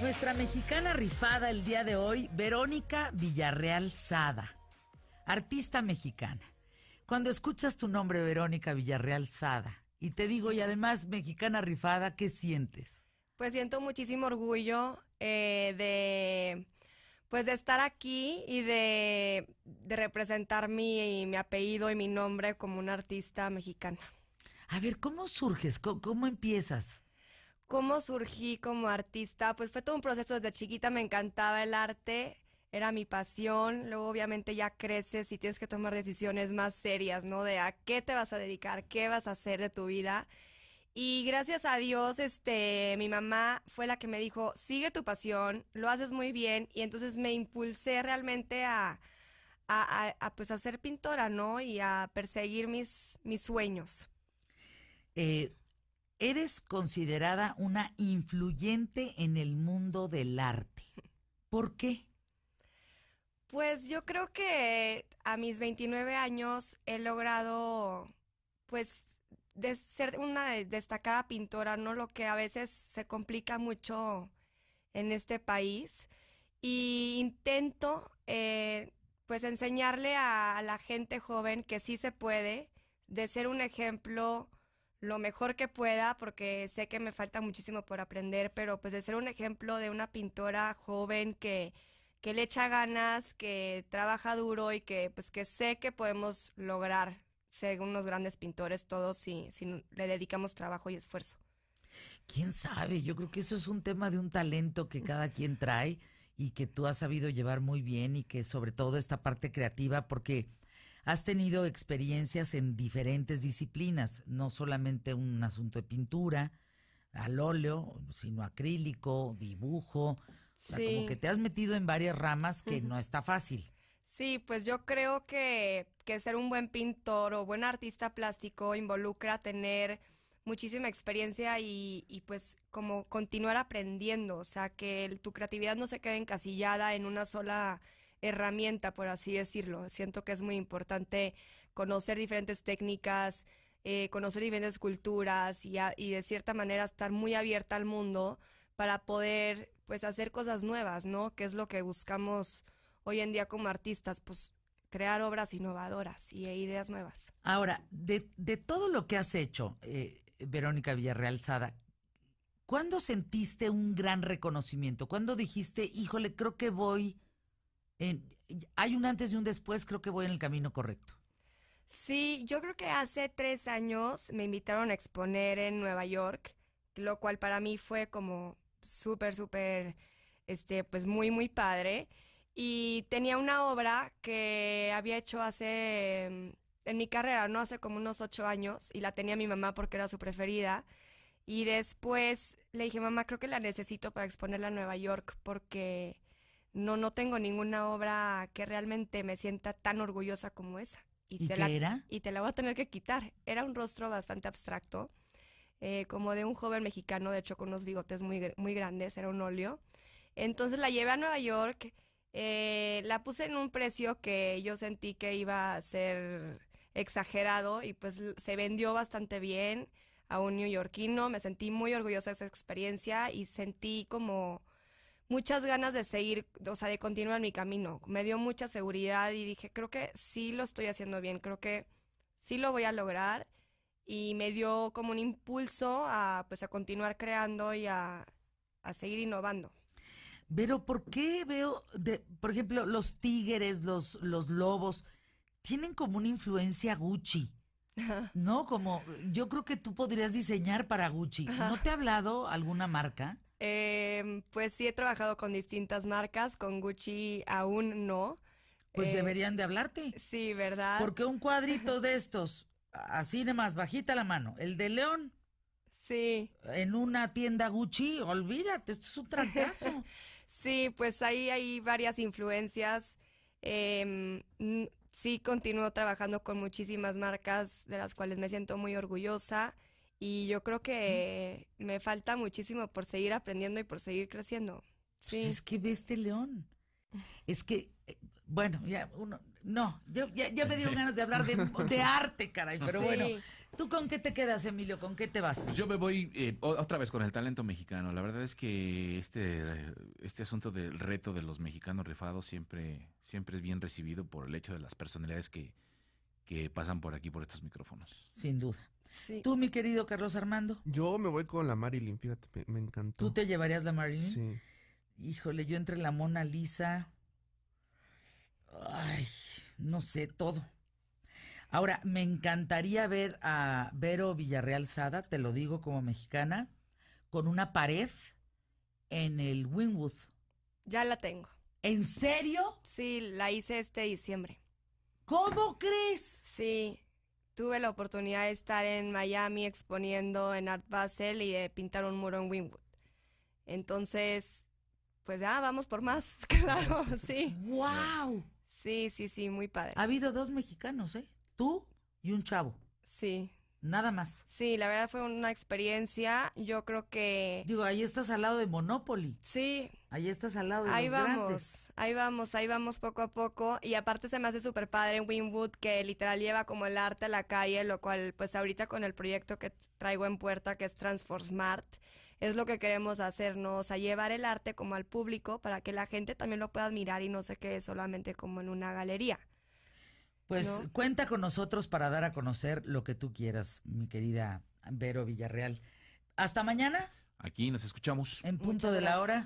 Nuestra mexicana rifada el día de hoy, Verónica Villarreal Sada, artista mexicana. Cuando escuchas tu nombre, Verónica Villarreal Sada, y te digo, y además mexicana rifada, ¿qué sientes? Pues siento muchísimo orgullo eh, de, pues de estar aquí y de, representar mi, y mi apellido y mi nombre como una artista mexicana. A ver, ¿cómo surges? cómo empiezas? cómo surgí como artista, pues fue todo un proceso. Desde chiquita me encantaba el arte, era mi pasión. Luego, obviamente, ya creces y tienes que tomar decisiones más serias, ¿no? De a qué te vas a dedicar, qué vas a hacer de tu vida. Y gracias a Dios, este, mi mamá fue la que me dijo, sigue tu pasión, lo haces muy bien. Y entonces me impulsé realmente a, a, pues a ser pintora, ¿no? Y a perseguir mis, mis sueños. Eh, Eres considerada una influyente en el mundo del arte. ¿Por qué? Pues yo creo que a mis 29 años he logrado, pues, de ser una destacada pintora, ¿no? Lo que a veces se complica mucho en este país. Y intento, eh, pues, enseñarle a, a la gente joven que sí se puede, de ser un ejemplo lo mejor que pueda porque sé que me falta muchísimo por aprender, pero pues de ser un ejemplo de una pintora joven que, que le echa ganas, que trabaja duro y que pues que sé que podemos lograr ser unos grandes pintores todos si, si le dedicamos trabajo y esfuerzo. ¿Quién sabe? Yo creo que eso es un tema de un talento que cada quien trae y que tú has sabido llevar muy bien y que sobre todo esta parte creativa porque Has tenido experiencias en diferentes disciplinas, no solamente un asunto de pintura, al óleo, sino acrílico, dibujo. O sea, como que te has metido en varias ramas que no está fácil. Sí, pues yo creo que, que ser un buen pintor o buen artista plástico involucra tener muchísima experiencia y, pues como continuar aprendiendo, o sea, que tu creatividad no se quede encasillada en una sola herramienta, por así decirlo. Siento que es muy importante conocer diferentes técnicas, eh, conocer diferentes culturas y, y de cierta manera estar muy abierta al mundo para poder pues hacer cosas nuevas, ¿no? Que es lo que buscamos hoy en día como artistas, pues crear obras innovadoras y e ideas nuevas. Ahora, de, de todo lo que has hecho, eh, Verónica Villarrealzada, ¿cuándo sentiste un gran reconocimiento? ¿Cuándo dijiste, híjole, creo que voy hay un antes y un después, creo que voy en el camino correcto. Sí, yo creo que hace tres años me invitaron a exponer en Nueva York, lo cual para mí fue como súper, súper, este, pues muy, muy padre. Y tenía una obra que había hecho hace, en mi carrera, ¿no? Hace como unos ocho años, y la tenía mi mamá porque era su preferida. Y después le dije, mamá, creo que la necesito para exponerla en Nueva York porque no, no tengo ninguna obra que realmente me sienta tan orgullosa como esa. ¿Y, te la, era? Y te la voy a tener que quitar. Era un rostro bastante abstracto, eh, como de un joven mexicano, de hecho con unos bigotes muy, muy grandes, era un óleo. Entonces la llevé a Nueva York, eh, la puse en un precio que yo sentí que iba a ser exagerado y pues se vendió bastante bien a un neoyorquino. Me sentí muy orgullosa de esa experiencia y sentí como muchas ganas de seguir, o sea, de continuar mi camino. Me dio mucha seguridad y dije, creo que sí lo estoy haciendo bien, creo que sí lo voy a lograr. Y me dio como un impulso a, pues, a continuar creando y a, seguir innovando. Pero, ¿por qué veo, de, por ejemplo, los tigres, los, los lobos, tienen como una influencia Gucci? No, como yo creo que tú podrías diseñar para Gucci. ¿No te ha hablado alguna marca? Eh, pues sí, he trabajado con distintas marcas, con Gucci aún no. Pues eh, deberían de hablarte. Sí, ¿verdad? Porque un cuadrito de estos, así de más bajita la mano, el de León. Sí. En una tienda Gucci, olvídate, esto es un trancazo. sí, pues ahí hay varias influencias. Em, sí, continúo trabajando con muchísimas marcas de las cuales me siento muy orgullosa. Y yo creo que me falta muchísimo por seguir aprendiendo y por seguir creciendo. Pues sí. es que ve este león. Es que, eh, bueno, ya uno, no, yo, ya, me dio ganas de hablar de, arte, caray, pero bueno, ¿tú con qué te quedas, Emilio? ¿Con qué te vas? Pues yo me voy eh, otra vez con el talento mexicano. La verdad es que este, eh, este asunto del reto de los mexicanos rifados siempre, siempre es bien recibido por el hecho de las personalidades que pasan por aquí, por estos micrófonos. Sin duda. Tú, mi querido Carlos Armando. Yo me voy con la Marilyn, fíjate, me, encantó. ¿Tú te llevarías la Marilyn? Sí. Híjole, yo entre la Mona Lisa. Ay, no sé, todo. Ahora, me encantaría ver a Vero Villarreal Sada, te lo digo como mexicana, con una pared en el Winwood. Ya la tengo. ¿En serio? Sí, la hice este diciembre. ¿Cómo crees? Sí, Tuve la oportunidad de estar en Miami exponiendo en Art Basel y de pintar un muro en Wynwood. Entonces, pues ya, ah, vamos por más, claro, sí. ¡Wow! Sí, sí, sí, muy padre. Ha habido dos mexicanos, ¿eh? Tú y un chavo. Sí. Nada más. Sí, la verdad fue una experiencia. Yo creo que. Digo, ahí estás al lado de Monopoly. Sí. Ahí estás al lado de Ahí los vamos, ahí vamos, ahí vamos poco a poco. Y aparte se me hace súper padre en Winwood que literal lleva como el arte a la calle, lo cual, pues ahorita con el proyecto que traigo en puerta, que es Transformart, es lo que queremos hacernos, o llevar el arte como al público para que la gente también lo pueda admirar y no se quede solamente como en una galería. Pues cuenta con nosotros para dar a conocer lo que tú quieras, mi querida Vero Villarreal. Hasta mañana. Aquí nos escuchamos. En punto de la hora.